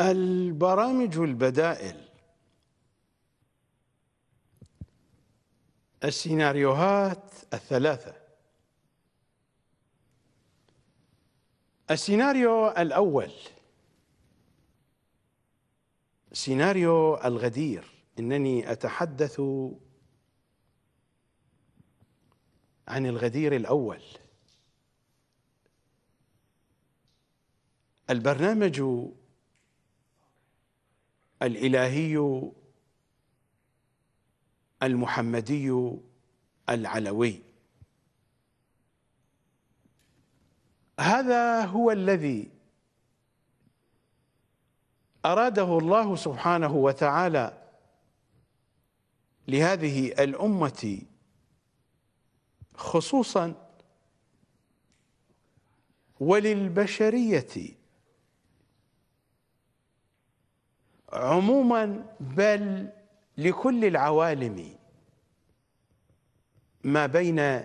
البرامج والبدائل السيناريوهات الثلاثة السيناريو الأول سيناريو الغدير إنني أتحدث عن الغدير الأول البرنامج الالهي المحمدي العلوي هذا هو الذي اراده الله سبحانه وتعالى لهذه الامه خصوصا وللبشريه عموما بل لكل العوالم ما بين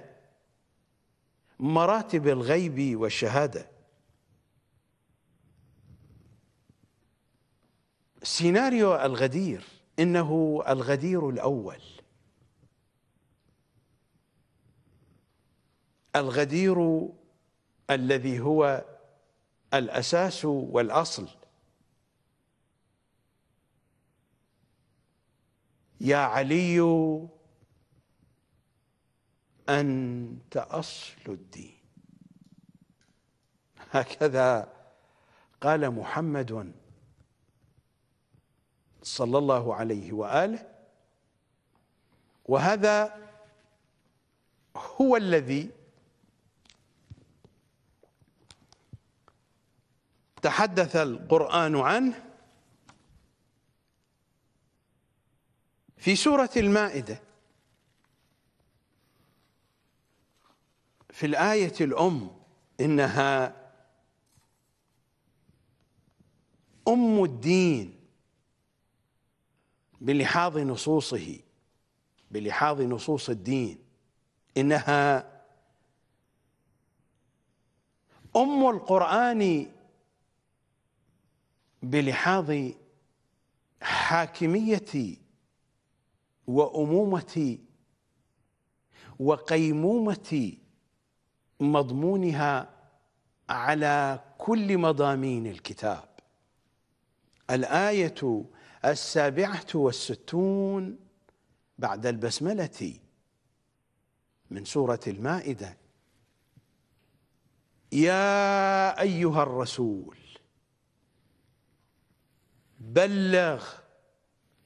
مراتب الغيب والشهاده سيناريو الغدير انه الغدير الاول الغدير الذي هو الاساس والاصل يا علي انت اصل الدين هكذا قال محمد صلى الله عليه واله وهذا هو الذي تحدث القران عنه في سورة المائدة في الآية الأم إنها أم الدين بلحاظ نصوصه بلحاظ نصوص الدين إنها أم القرآن بلحاظ حاكمية وامومتي وقيمومه مضمونها على كل مضامين الكتاب الايه السابعه والستون بعد البسمله من سوره المائده يا ايها الرسول بلغ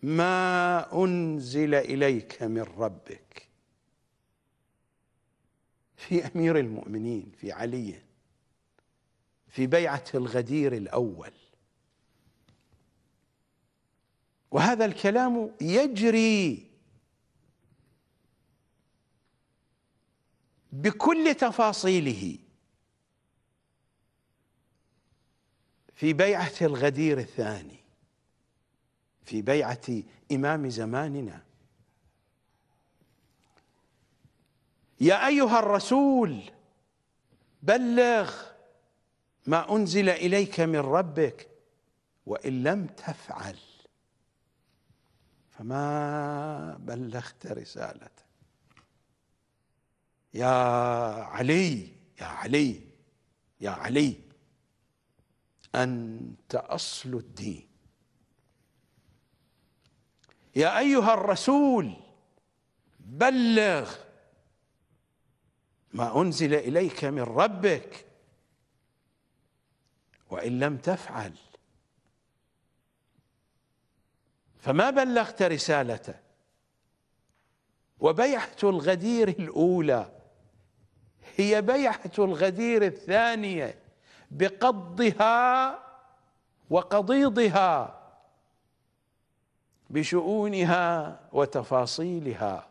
ما أنزل إليك من ربك في أمير المؤمنين في علي في بيعة الغدير الأول وهذا الكلام يجري بكل تفاصيله في بيعة الغدير الثاني في بيعة إمام زماننا يا أيها الرسول بلغ ما أنزل إليك من ربك وإن لم تفعل فما بلغت رسالته يا علي يا علي يا علي أنت أصل الدين يا ايها الرسول بلغ ما انزل اليك من ربك وان لم تفعل فما بلغت رسالته وبيعه الغدير الاولى هي بيعه الغدير الثانيه بقضها وقضيضها بشؤونها وتفاصيلها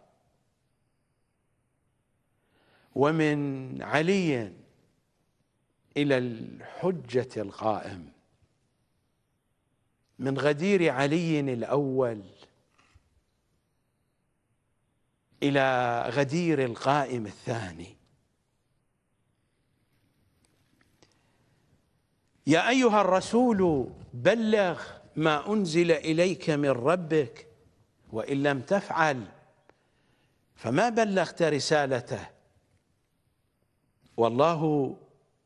ومن علي الى الحجه القائم من غدير علي الاول الى غدير القائم الثاني يا ايها الرسول بلغ ما أنزل إليك من ربك وإن لم تفعل فما بلغت رسالته والله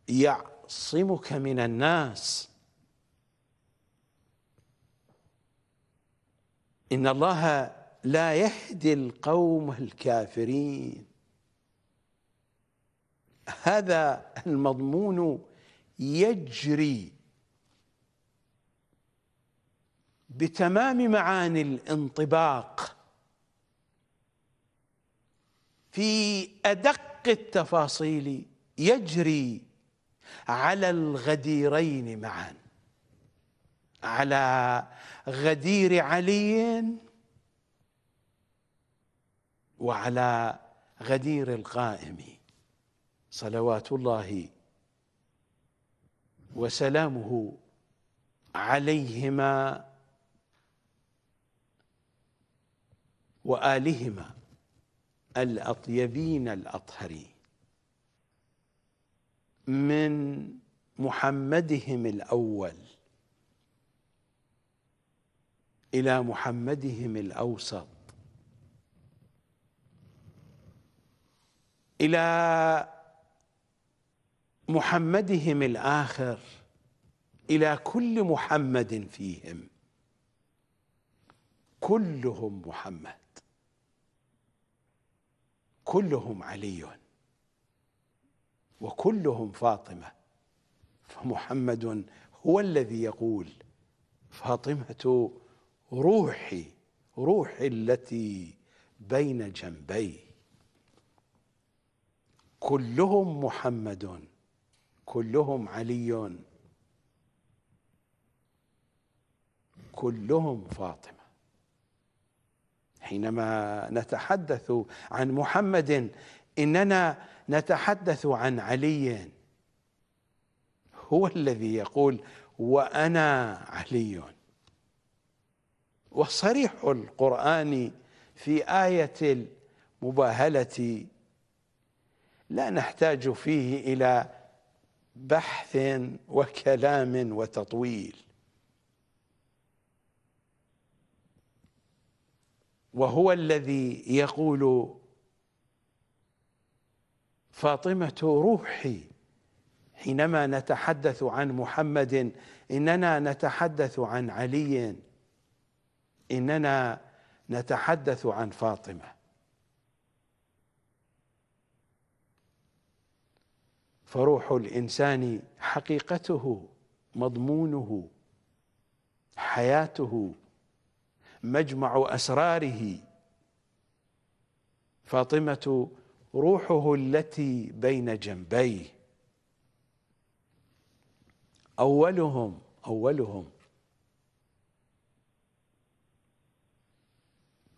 يعصمك من الناس إن الله لا يهدي القوم الكافرين هذا المضمون يجري بتمام معاني الانطباق في ادق التفاصيل يجري على الغديرين معا على غدير علي وعلى غدير القائم صلوات الله وسلامه عليهما وآلهما الأطيبين الأطهرين من محمدهم الأول إلى محمدهم الأوسط إلى محمدهم الآخر إلى كل محمد فيهم كلهم محمد كلهم علي وكلهم فاطمه فمحمد هو الذي يقول فاطمه روحي روحي التي بين جنبي كلهم محمد كلهم علي كلهم فاطمه حينما نتحدث عن محمد اننا نتحدث عن علي هو الذي يقول وانا علي وصريح القران في ايه المباهله لا نحتاج فيه الى بحث وكلام وتطويل وهو الذي يقول فاطمه روحي حينما نتحدث عن محمد اننا نتحدث عن علي اننا نتحدث عن فاطمه فروح الانسان حقيقته مضمونه حياته مجمع اسراره فاطمه روحه التي بين جنبيه اولهم اولهم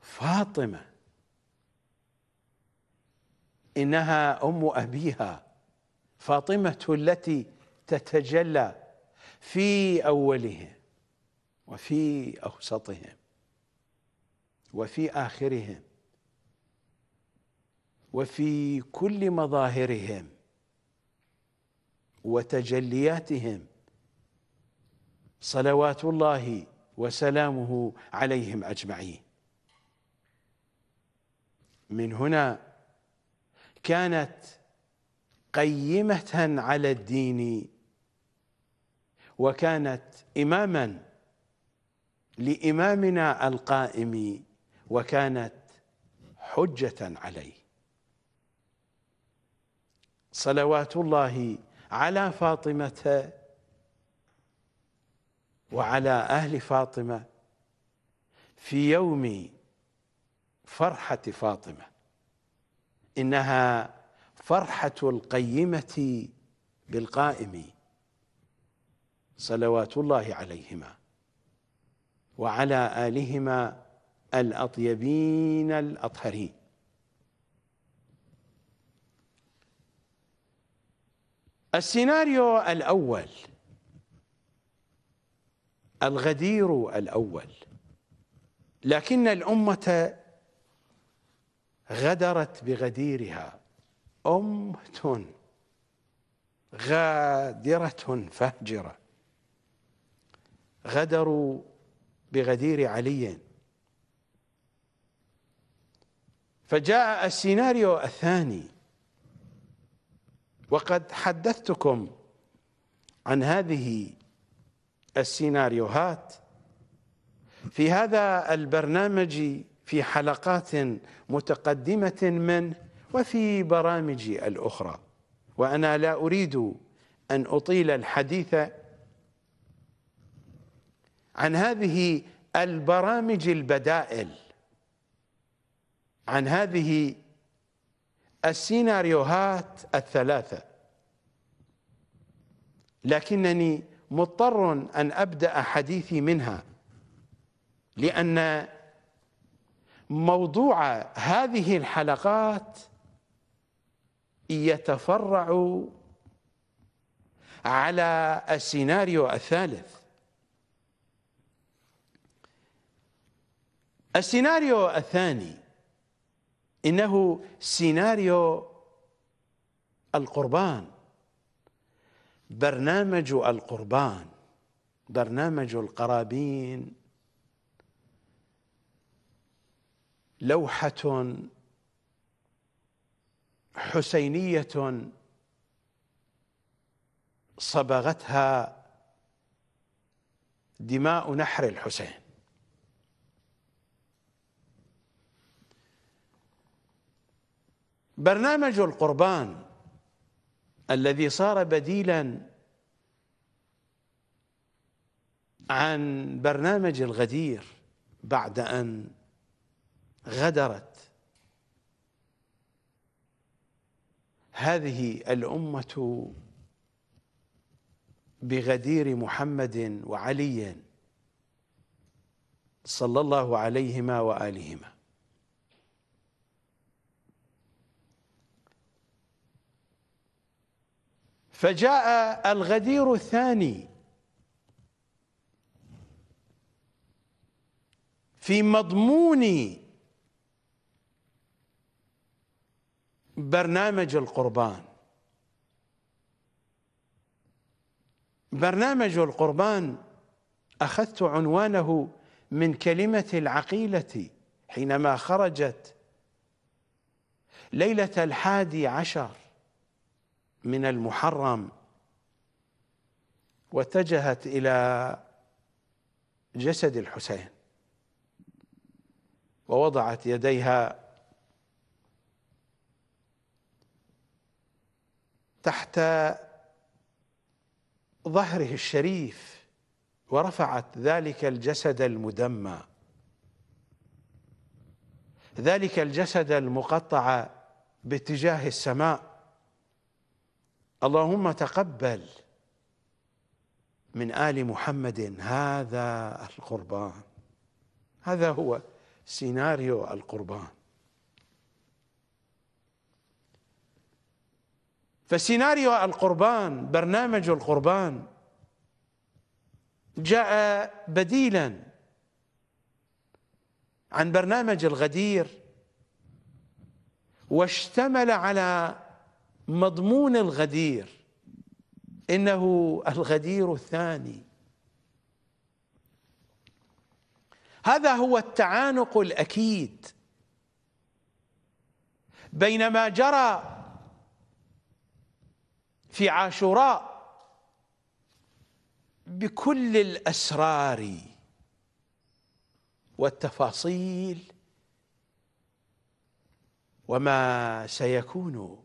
فاطمه انها ام ابيها فاطمه التي تتجلى في اولهم وفي اوسطهم وفي آخرهم وفي كل مظاهرهم وتجلياتهم صلوات الله وسلامه عليهم أجمعين من هنا كانت قيمة على الدين وكانت إماما لإمامنا القائم وكانت حجة عليه صلوات الله على فاطمة وعلى أهل فاطمة في يوم فرحة فاطمة إنها فرحة القيمة بالقائم صلوات الله عليهما وعلى آلهما الأطيبين الأطهرين السيناريو الأول الغدير الأول لكن الأمة غدرت بغديرها أمة غادرة فاجرة غدروا بغدير علي فجاء السيناريو الثاني وقد حدثتكم عن هذه السيناريوهات في هذا البرنامج في حلقات متقدمة منه وفي برامجي الأخرى وأنا لا أريد أن أطيل الحديث عن هذه البرامج البدائل عن هذه السيناريوهات الثلاثة لكنني مضطر أن أبدأ حديثي منها لأن موضوع هذه الحلقات يتفرع على السيناريو الثالث السيناريو الثاني إنه سيناريو القربان برنامج القربان برنامج القرابين لوحة حسينية صبغتها دماء نحر الحسين برنامج القربان الذي صار بديلا عن برنامج الغدير بعد أن غدرت هذه الأمة بغدير محمد وعلي صلى الله عليهما وآلهما فجاء الغدير الثاني في مضمون برنامج القربان برنامج القربان أخذت عنوانه من كلمة العقيلة حينما خرجت ليلة الحادي عشر من المحرم واتجهت الى جسد الحسين ووضعت يديها تحت ظهره الشريف ورفعت ذلك الجسد المدمى ذلك الجسد المقطع باتجاه السماء اللهم تقبل من ال محمد هذا القربان هذا هو سيناريو القربان فسيناريو القربان برنامج القربان جاء بديلا عن برنامج الغدير واشتمل على مضمون الغدير انه الغدير الثاني هذا هو التعانق الاكيد بين ما جرى في عاشوراء بكل الاسرار والتفاصيل وما سيكون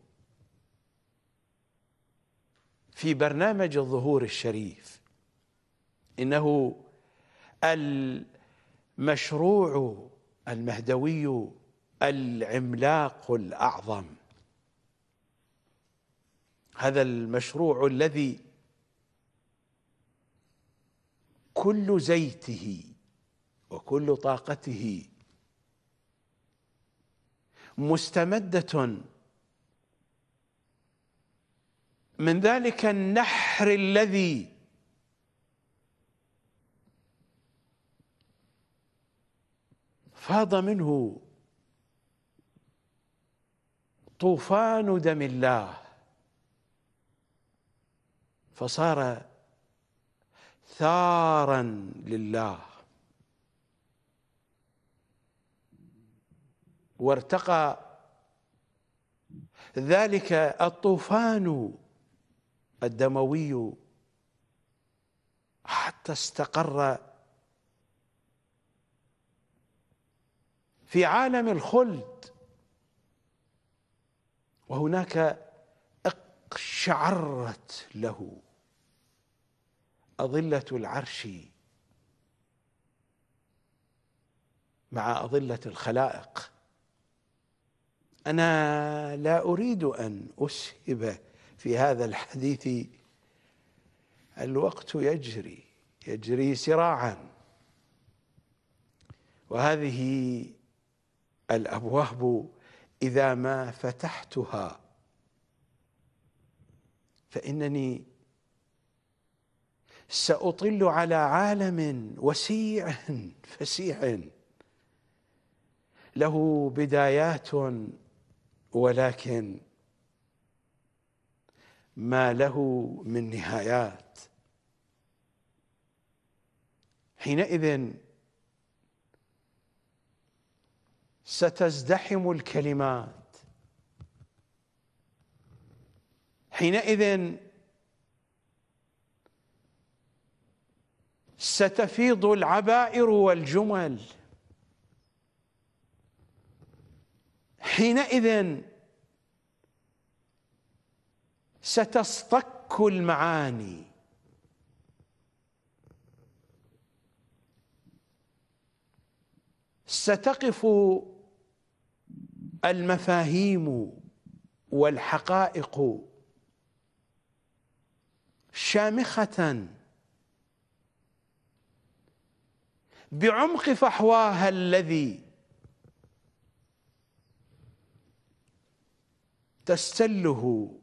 في برنامج الظهور الشريف انه المشروع المهدوي العملاق الاعظم هذا المشروع الذي كل زيته وكل طاقته مستمده من ذلك النحر الذي فاض منه طوفان دم الله فصار ثارا لله وارتقى ذلك الطوفان الدموي حتى استقر في عالم الخلد وهناك اقشعرت له أظلة العرش مع أظلة الخلائق أنا لا أريد أن أسهب في هذا الحديث الوقت يجري يجري سراعا وهذه الابواب اذا ما فتحتها فانني ساطل على عالم وسيع فسيع له بدايات ولكن ما له من نهايات حينئذ ستزدحم الكلمات حينئذ ستفيض العبائر والجمل حينئذ ستصطك المعاني ستقف المفاهيم والحقائق شامخه بعمق فحواها الذي تستله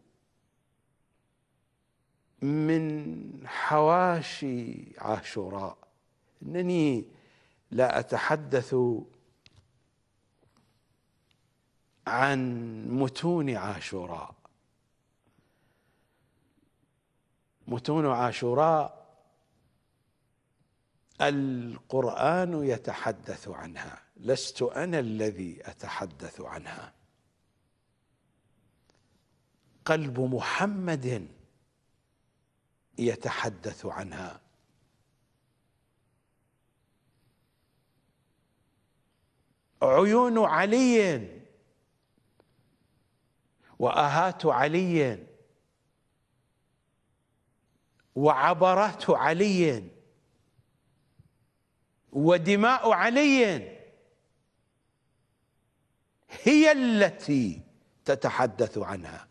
من حواشي عاشوراء انني لا اتحدث عن متون عاشوراء متون عاشوراء القران يتحدث عنها لست انا الذي اتحدث عنها قلب محمد يتحدث عنها عيون علي واهات علي وعبرات علي ودماء علي هي التي تتحدث عنها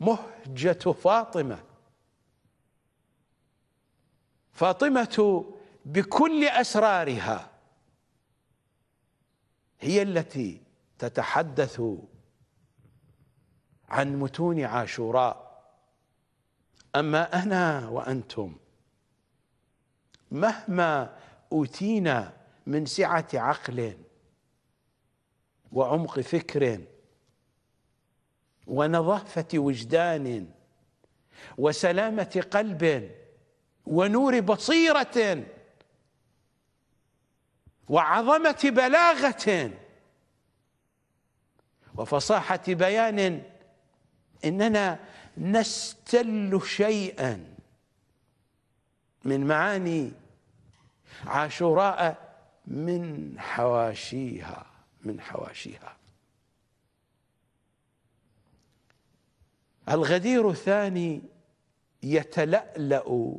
مهجة فاطمة فاطمة بكل أسرارها هي التي تتحدث عن متون عاشوراء أما أنا وأنتم مهما أوتينا من سعة عقل وعمق فكر ونظافة وجدان وسلامة قلب ونور بصيرة وعظمة بلاغة وفصاحة بيان إننا نستل شيئا من معاني عاشوراء من حواشيها من حواشيها الغدير الثاني يتلألأ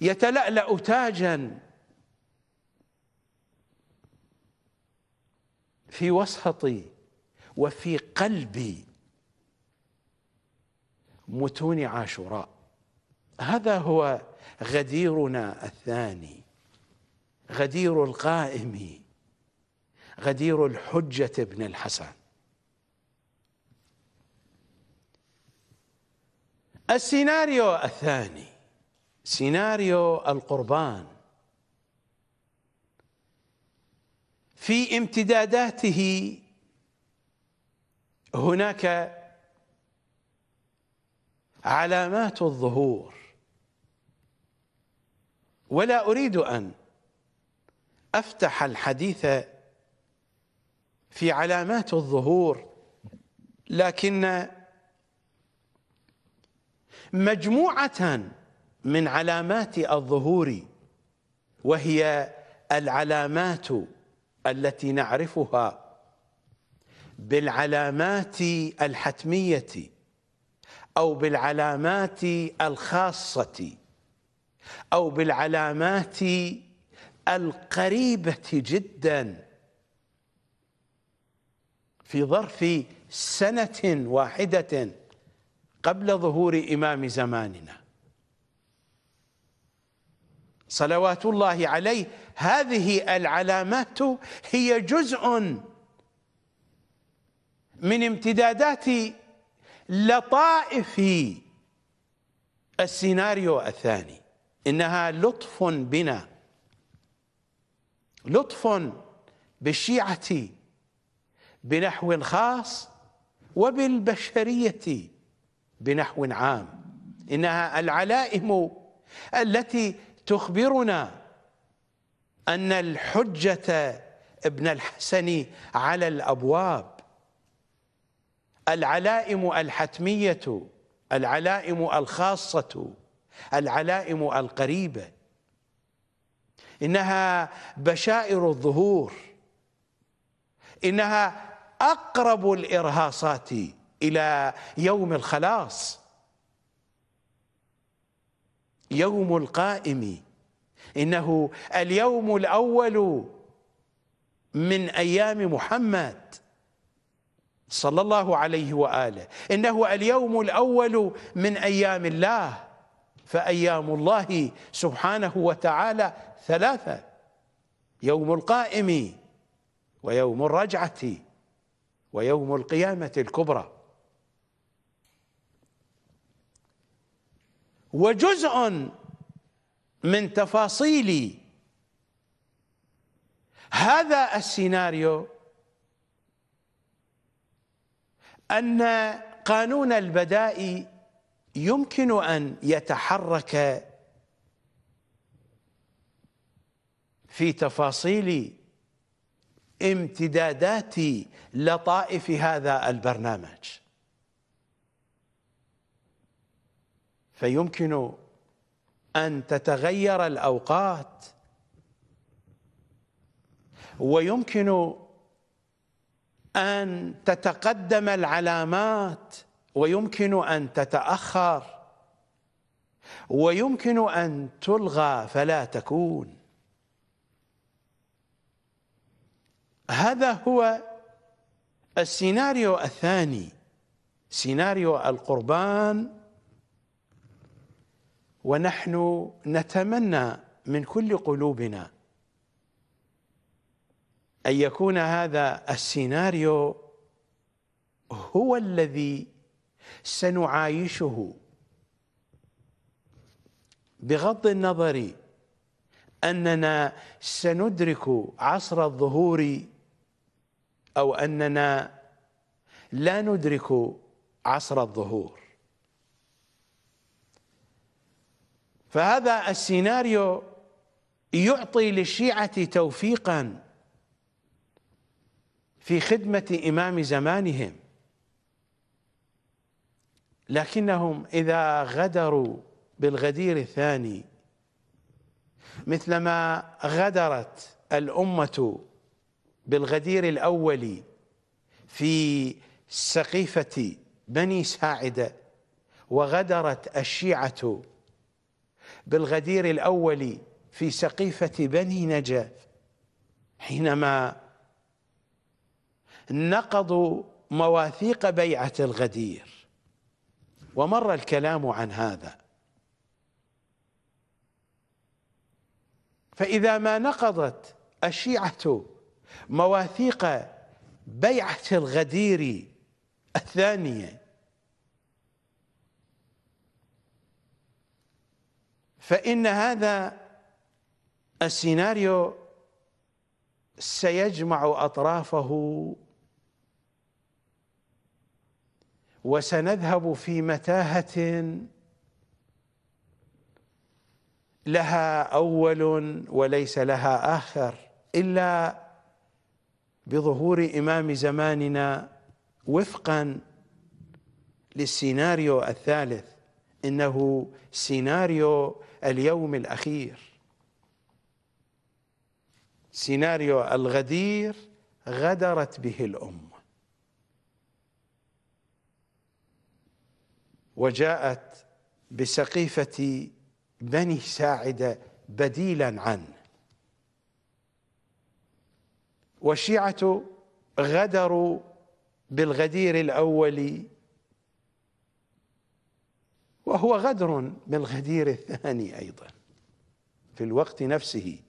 يتلألأ تاجا في وسطي وفي قلبي متون عاشوراء هذا هو غديرنا الثاني غدير القائم غدير الحجة ابن الحسن السيناريو الثاني سيناريو القربان في امتداداته هناك علامات الظهور ولا اريد ان افتح الحديث في علامات الظهور لكن مجموعة من علامات الظهور وهي العلامات التي نعرفها بالعلامات الحتمية أو بالعلامات الخاصة أو بالعلامات القريبة جدا في ظرف سنة واحدة قبل ظهور إمام زماننا صلوات الله عليه هذه العلامات هي جزء من امتدادات لطائف السيناريو الثاني إنها لطف بنا لطف بالشيعة بنحو خاص وبالبشرية بنحو عام انها العلائم التي تخبرنا ان الحجه ابن الحسن على الابواب العلائم الحتميه العلائم الخاصه العلائم القريبه انها بشائر الظهور انها اقرب الارهاصات الى يوم الخلاص يوم القائم انه اليوم الاول من ايام محمد صلى الله عليه واله انه اليوم الاول من ايام الله فايام الله سبحانه وتعالى ثلاثه يوم القائم ويوم الرجعه ويوم القيامه الكبرى وجزء من تفاصيل هذا السيناريو ان قانون البدائي يمكن ان يتحرك في تفاصيل امتدادات لطائف هذا البرنامج فيمكن أن تتغير الأوقات ويمكن أن تتقدم العلامات ويمكن أن تتأخر ويمكن أن تلغى فلا تكون هذا هو السيناريو الثاني سيناريو القربان ونحن نتمنى من كل قلوبنا أن يكون هذا السيناريو هو الذي سنعايشه بغض النظر أننا سندرك عصر الظهور أو أننا لا ندرك عصر الظهور فهذا السيناريو يعطي للشيعة توفيقا في خدمة إمام زمانهم لكنهم إذا غدروا بالغدير الثاني مثلما غدرت الأمة بالغدير الأول في سقيفة بني ساعدة وغدرت الشيعة بالغدير الأول في سقيفة بني نجاف حينما نقضوا مواثيق بيعة الغدير ومر الكلام عن هذا فإذا ما نقضت الشيعة مواثيق بيعة الغدير الثانية فإن هذا السيناريو سيجمع أطرافه وسنذهب في متاهة لها أول وليس لها آخر إلا بظهور إمام زماننا وفقا للسيناريو الثالث إنه سيناريو اليوم الأخير سيناريو الغدير غدرت به الأمة وجاءت بسقيفة بني ساعدة بديلا عنه والشيعة غدروا بالغدير الأول وهو غدر بالغدير الثاني أيضا في الوقت نفسه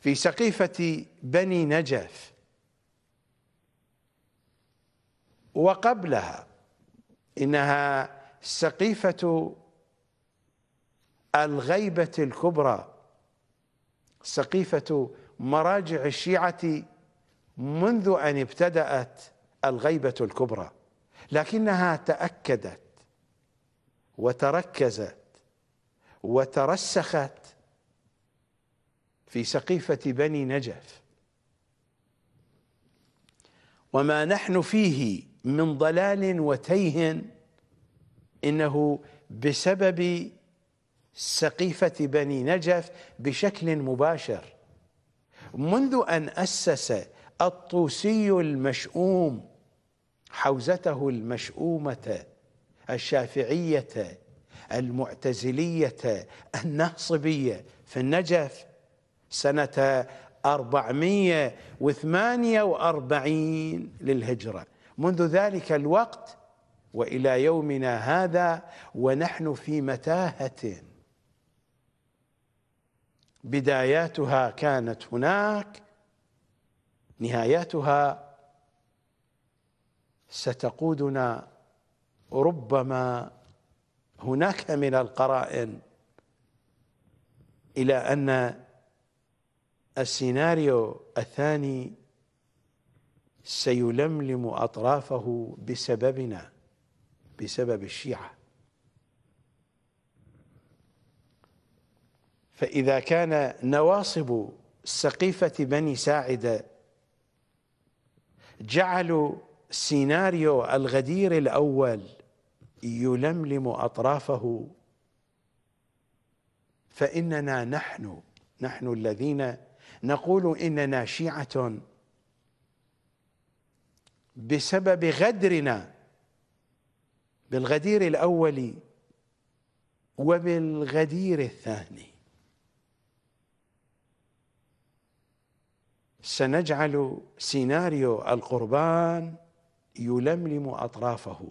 في سقيفة بني نجف وقبلها إنها سقيفة الغيبة الكبرى سقيفة مراجع الشيعة منذ أن ابتدأت الغيبة الكبرى لكنها تاكدت وتركزت وترسخت في سقيفه بني نجف وما نحن فيه من ضلال وتيه انه بسبب سقيفه بني نجف بشكل مباشر منذ ان اسس الطوسي المشؤوم حوزته المشؤومه الشافعيه المعتزليه النهصبيه في النجف سنه 448 للهجره منذ ذلك الوقت والى يومنا هذا ونحن في متاهه بداياتها كانت هناك نهاياتها ستقودنا ربما هناك من القرائن الى ان السيناريو الثاني سيلملم اطرافه بسببنا بسبب الشيعه فاذا كان نواصب سقيفه بني ساعده جعلوا سيناريو الغدير الاول يلملم اطرافه فاننا نحن نحن الذين نقول اننا شيعه بسبب غدرنا بالغدير الاول وبالغدير الثاني سنجعل سيناريو القربان يلملم أطرافه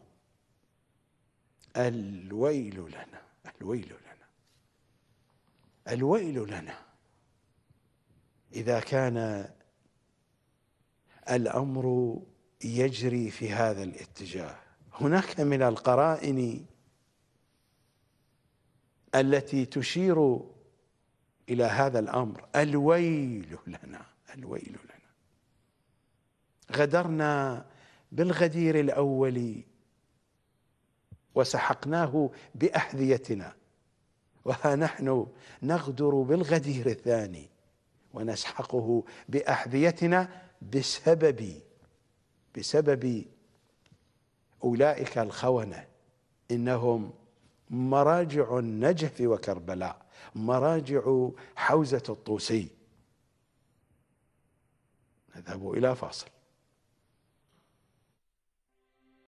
الويل لنا الويل لنا الويل لنا إذا كان الأمر يجري في هذا الاتجاه هناك من القرائن التي تشير إلى هذا الأمر الويل لنا الويل لنا غدرنا بالغدير الاول وسحقناه باحذيتنا وها نحن نغدر بالغدير الثاني ونسحقه باحذيتنا بسبب بسبب اولئك الخونه انهم مراجع النجف وكربلاء مراجع حوزه الطوسي نذهب الى فاصل